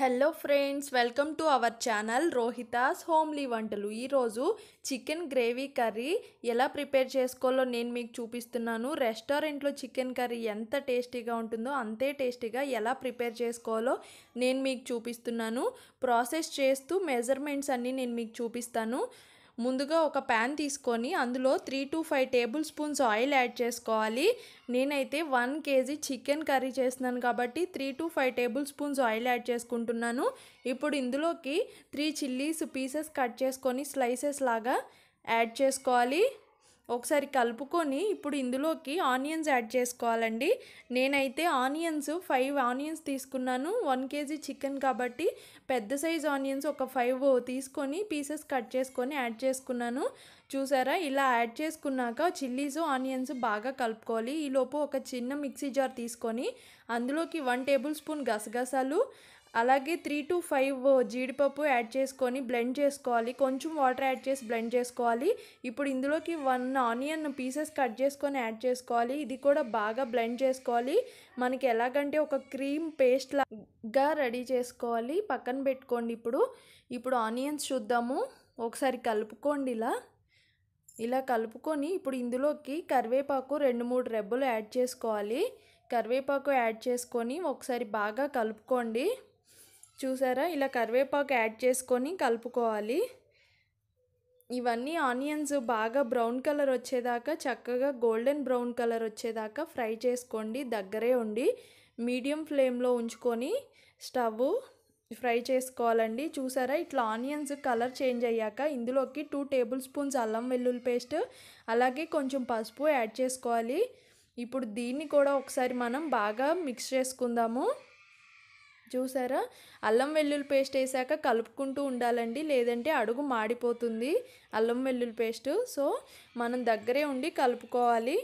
hello friends welcome to our channel Rohitas homely వంటలు ఈరోజు chicken gravy curry ఎలా prepare చేసుకోవాలో నేను మీకు చూపిస్తున్నాను రెస్టారెంట్లో చికెన్ కర్రీ ఎంత టేస్టీగా ఉంటుందో అంతే టేస్టీగా ఎలా ప్రిపేర్ చేసుకోవాలో నేను మీకు చూపిస్తున్నాను ప్రాసెస్ చేస్తూ మెజర్మెంట్స్ అన్నీ నేను మీకు చూపిస్తాను ముందుగా ఒక ప్యాన్ తీసుకొని అందులో three to five tablespoons oil add చేసుకోవాలి నేనైతే వన్ కేజీ చికెన్ కర్రీ చేస్తున్నాను కాబట్టి three to five tablespoons oil add చేసుకుంటున్నాను ఇప్పుడు ఇందులోకి త్రీ చిల్లీస్ పీసెస్ కట్ చేసుకొని స్లైసెస్ లాగా యాడ్ చేసుకోవాలి ఒకసారి కలుపుకొని ఇప్పుడు ఇందులోకి ఆనియన్స్ యాడ్ చేసుకోవాలండి నేనైతే ఆనియన్స్ ఫైవ్ ఆనియన్స్ తీసుకున్నాను వన్ కేజీ చికెన్ కాబట్టి పెద్ద సైజ్ ఆనియన్స్ ఒక ఫైవ్ తీసుకొని పీసెస్ కట్ చేసుకొని యాడ్ చేసుకున్నాను చూసారా ఇలా యాడ్ చేసుకున్నాక చిల్లీస్ ఆనియన్స్ బాగా కలుపుకోవాలి ఈలోపు ఒక చిన్న మిక్సీ జార్ తీసుకొని అందులోకి వన్ టేబుల్ స్పూన్ గసగసాలు అలాగే త్రీ టు ఫైవ్ జీడిపప్పు యాడ్ చేసుకొని బ్లెండ్ చేసుకోవాలి కొంచెం వాటర్ యాడ్ చేసి బ్లెండ్ చేసుకోవాలి ఇప్పుడు ఇందులోకి వన్ ఆనియన్ పీసెస్ కట్ చేసుకొని యాడ్ చేసుకోవాలి ఇది కూడా బాగా బ్లెండ్ చేసుకోవాలి మనకి ఎలాగంటే ఒక క్రీమ్ పేస్ట్ లాగా రెడీ చేసుకోవాలి పక్కన పెట్టుకోండి ఇప్పుడు ఇప్పుడు ఆనియన్స్ చూద్దాము ఒకసారి కలుపుకోండి ఇలా ఇలా కలుపుకొని ఇప్పుడు ఇందులోకి కరివేపాకు రెండు మూడు రెబ్బలు యాడ్ చేసుకోవాలి కరివేపాకు యాడ్ చేసుకొని ఒకసారి బాగా కలుపుకోండి చూసారా ఇలా కరివేపాకు యాడ్ చేసుకొని కలుపుకోవాలి ఇవన్నీ ఆనియన్స్ బాగా బ్రౌన్ కలర్ వచ్చేదాకా చక్కగా గోల్డెన్ బ్రౌన్ కలర్ వచ్చేదాకా ఫ్రై చేసుకోండి దగ్గరే ఉండి మీడియం ఫ్లేమ్లో ఉంచుకొని స్టవ్ ఫ్రై చేసుకోవాలండి చూసారా ఇట్లా ఆనియన్స్ కలర్ చేంజ్ అయ్యాక ఇందులోకి టూ టేబుల్ స్పూన్స్ అల్లం వెల్లుల్లి పేస్ట్ అలాగే కొంచెం పసుపు యాడ్ చేసుకోవాలి ఇప్పుడు దీన్ని కూడా ఒకసారి మనం బాగా మిక్స్ చేసుకుందాము చూసారా అల్లం వెల్లుల్లి పేస్ట్ వేసాక కలుపుకుంటూ ఉండాలండి లేదంటే అడుగు మాడిపోతుంది అల్లం వెల్లుల్లి పేస్ట్ సో మనం దగ్గరే ఉండి కలుపుకోవాలి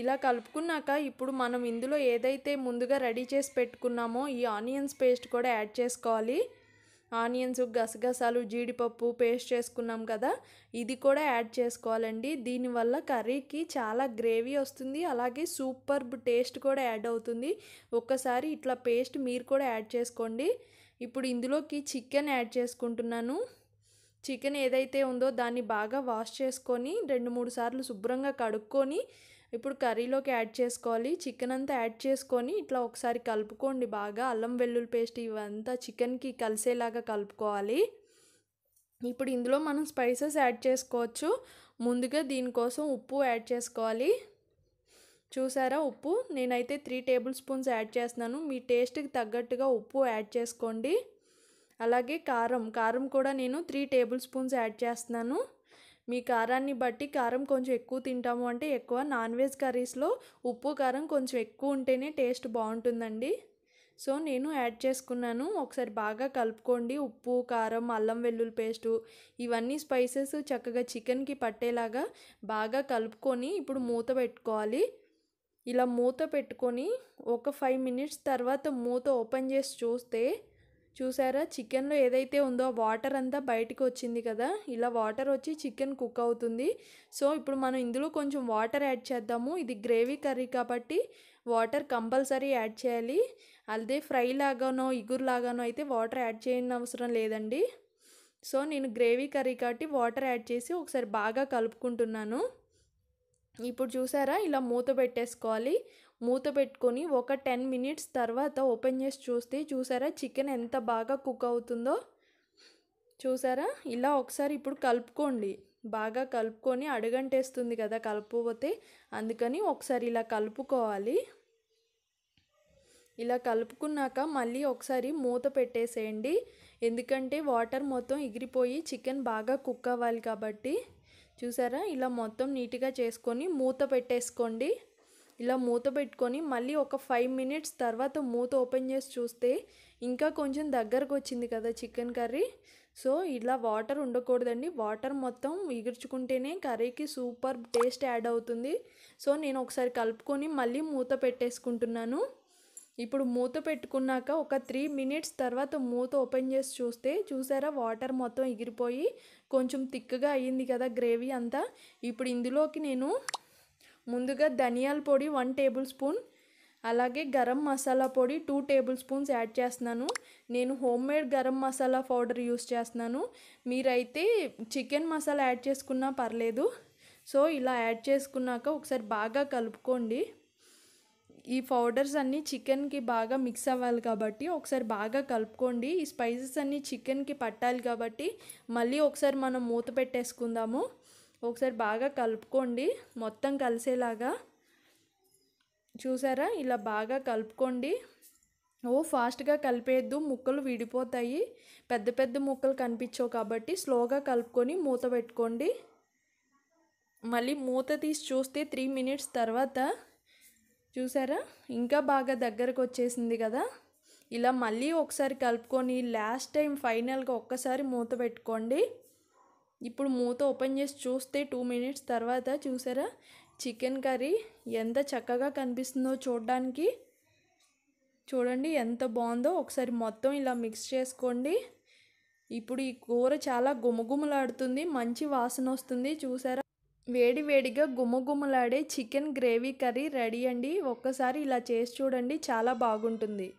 ఇలా కలుపుకున్నాక ఇప్పుడు మనం ఇందులో ఏదైతే ముందుగా రెడీ చేసి పెట్టుకున్నామో ఈ ఆనియన్స్ పేస్ట్ కూడా యాడ్ చేసుకోవాలి ఆనియన్స్ గసగసాలు జీడిపప్పు పేస్ట్ చేసుకున్నాం కదా ఇది కూడా యాడ్ చేసుకోవాలండి దీనివల్ల కర్రీకి చాలా గ్రేవీ వస్తుంది అలాగే సూపర్ టేస్ట్ కూడా యాడ్ అవుతుంది ఒక్కసారి ఇట్లా పేస్ట్ మీరు కూడా యాడ్ చేసుకోండి ఇప్పుడు ఇందులోకి చికెన్ యాడ్ చేసుకుంటున్నాను చికెన్ ఏదైతే ఉందో దాన్ని బాగా వాష్ చేసుకొని రెండు మూడు సార్లు శుభ్రంగా కడుక్కొని ఇప్పుడు కర్రీలోకి యాడ్ చేసుకోవాలి చికెన్ అంతా యాడ్ చేసుకొని ఇట్లా ఒకసారి కలుపుకోండి బాగా అల్లం వెల్లుల్లి పేస్ట్ ఇవంతా చికెన్కి కలిసేలాగా కలుపుకోవాలి ఇప్పుడు ఇందులో మనం స్పైసెస్ యాడ్ చేసుకోవచ్చు ముందుగా దీనికోసం ఉప్పు యాడ్ చేసుకోవాలి చూసారా ఉప్పు నేనైతే త్రీ టేబుల్ స్పూన్స్ యాడ్ చేస్తున్నాను మీ టేస్ట్కి తగ్గట్టుగా ఉప్పు యాడ్ చేసుకోండి అలాగే కారం కారం కూడా నేను త్రీ టేబుల్ స్పూన్స్ యాడ్ చేస్తున్నాను మీ కారాన్ని బట్టి కారం కొంచెం ఎక్కువ తింటాము అంటే ఎక్కువ నాన్ వెజ్ కర్రీస్లో ఉప్పు కారం కొంచెం ఎక్కువ ఉంటేనే టేస్ట్ బాగుంటుందండి సో నేను యాడ్ చేసుకున్నాను ఒకసారి బాగా కలుపుకోండి ఉప్పు కారం అల్లం వెల్లుల్లి పేస్టు ఇవన్నీ స్పైసెస్ చక్కగా చికెన్కి పట్టేలాగా బాగా కలుపుకొని ఇప్పుడు మూత పెట్టుకోవాలి ఇలా మూత పెట్టుకొని ఒక ఫైవ్ మినిట్స్ తర్వాత మూత ఓపెన్ చేసి చూస్తే చూసారా చికెన్లో ఏదైతే ఉందో వాటర్ అంతా బయటకు వచ్చింది కదా ఇలా వాటర్ వచ్చి చికెన్ కుక్ అవుతుంది సో ఇప్పుడు మనం ఇందులో కొంచెం వాటర్ యాడ్ చేద్దాము ఇది గ్రేవీ కర్రీ కాబట్టి వాటర్ కంపల్సరీ యాడ్ చేయాలి అదే ఫ్రై లాగానో ఇగురు లాగానో అయితే వాటర్ యాడ్ చేయని అవసరం లేదండి సో నేను గ్రేవీ కర్రీ కాబట్టి వాటర్ యాడ్ చేసి ఒకసారి బాగా కలుపుకుంటున్నాను ఇప్పుడు చూసారా ఇలా మూత పెట్టేసుకోవాలి మూత పెట్టుకొని ఒక టెన్ మినిట్స్ తర్వాత ఓపెన్ చేసి చూస్తే చూసారా చికెన్ ఎంత బాగా కుక్ అవుతుందో చూసారా ఇలా ఒకసారి ఇప్పుడు కలుపుకోండి బాగా కలుపుకొని అడుగంటేస్తుంది కదా కలుపుకోతే అందుకని ఒకసారి ఇలా కలుపుకోవాలి ఇలా కలుపుకున్నాక మళ్ళీ ఒకసారి మూత పెట్టేసేయండి ఎందుకంటే వాటర్ మొత్తం ఎగిరిపోయి చికెన్ బాగా కుక్ అవ్వాలి కాబట్టి చూసారా ఇలా మొత్తం నీట్గా చేసుకొని మూత పెట్టేసుకోండి ఇలా మూత పెట్టుకొని మళ్ళీ ఒక ఫైవ్ మినిట్స్ తర్వాత మూత ఓపెన్ చేసి చూస్తే ఇంకా కొంచెం దగ్గరకు వచ్చింది కదా చికెన్ కర్రీ సో ఇలా వాటర్ ఉండకూడదండి వాటర్ మొత్తం ఇగుర్చుకుంటేనే కర్రీకి సూపర్ టేస్ట్ యాడ్ అవుతుంది సో నేను ఒకసారి కలుపుకొని మళ్ళీ మూత పెట్టేసుకుంటున్నాను ఇప్పుడు మూత పెట్టుకున్నాక ఒక త్రీ మినిట్స్ తర్వాత మూత ఓపెన్ చేసి చూస్తే చూసారా వాటర్ మొత్తం ఎగిరిపోయి కొంచెం థిక్గా అయ్యింది కదా గ్రేవీ అంతా ఇప్పుడు ఇందులోకి నేను ముందుగా ధనియాల పొడి వన్ టేబుల్ స్పూన్ అలాగే గరం మసాలా పొడి టూ టేబుల్ స్పూన్స్ యాడ్ చేస్తున్నాను నేను homemade garam masala powder use చేస్తున్నాను మీరైతే చికెన్ మసాలా యాడ్ చేసుకున్నా పర్లేదు సో ఇలా యాడ్ చేసుకున్నాక ఒకసారి బాగా కలుపుకోండి ఈ పౌడర్స్ అన్నీ చికెన్కి బాగా మిక్స్ అవ్వాలి కాబట్టి ఒకసారి బాగా కలుపుకోండి ఈ స్పైసెస్ అన్నీ చికెన్కి పట్టాలి కాబట్టి మళ్ళీ ఒకసారి మనం మూత పెట్టేసుకుందాము ఒకసారి బాగా కలుపుకోండి మొత్తం కలిసేలాగా చూసారా ఇలా బాగా కలుపుకోండి ఓ ఫాస్ట్గా కలిపేయద్దు ముక్కలు విడిపోతాయి పెద్ద పెద్ద ముక్కలు కనిపించవు కాబట్టి స్లోగా కలుపుకొని మూత పెట్టుకోండి మళ్ళీ మూత తీసి చూస్తే త్రీ మినిట్స్ తర్వాత చూసారా ఇంకా బాగా దగ్గరకు వచ్చేసింది కదా ఇలా మళ్ళీ ఒకసారి కలుపుకొని లాస్ట్ టైం ఫైనల్గా ఒక్కసారి మూత పెట్టుకోండి ఇప్పుడు మూత ఓపెన్ చేసి చూస్తే టూ మినిట్స్ తర్వాత చూసారా చికెన్ కర్రీ ఎంత చక్కగా కనిపిస్తుందో చూడడానికి చూడండి ఎంత బాగుందో ఒకసారి మొత్తం ఇలా మిక్స్ చేసుకోండి ఇప్పుడు ఈ కూర చాలా గుమగుమలాడుతుంది మంచి వాసన వస్తుంది చూసారా వేడివేడిగా గుమగుమలాడే చికెన్ గ్రేవీ కర్రీ రెడీ అండి ఒక్కసారి ఇలా చేసి చూడండి చాలా బాగుంటుంది